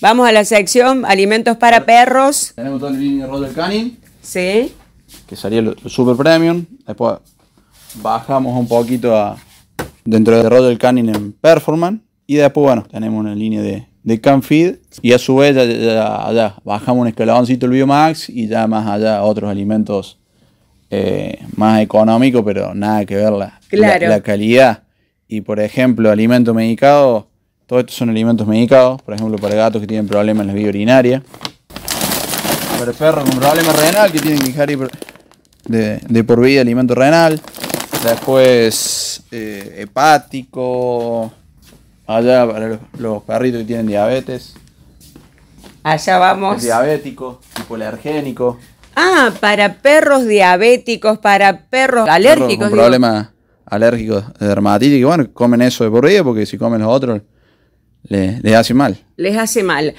Vamos a la sección alimentos para perros. Tenemos la línea de Royal Canin. Sí. Que sería el super premium. Después bajamos un poquito a, dentro de Royal Canin en performance. Y después, bueno, tenemos una línea de, de CanFeed. Y a su vez, ya, bajamos un escaloncito el Biomax y ya más allá otros alimentos eh, más económicos, pero nada que ver la, la calidad. Y por ejemplo, alimento medicado todos estos son alimentos medicados, por ejemplo, para gatos que tienen problemas en la vía urinaria. Para perros con problemas renal que tienen que dejar de, por vida alimento renal. Después eh, hepático. Allá para los, perritos que tienen diabetes. Allá vamos. tipo alergénico. Ah, para perros diabéticos, para perros alérgicos. Perros con problemas alérgicos dermatitis, que bueno, comen eso de por vida porque si comen los otros le, les hace mal. Les hace mal.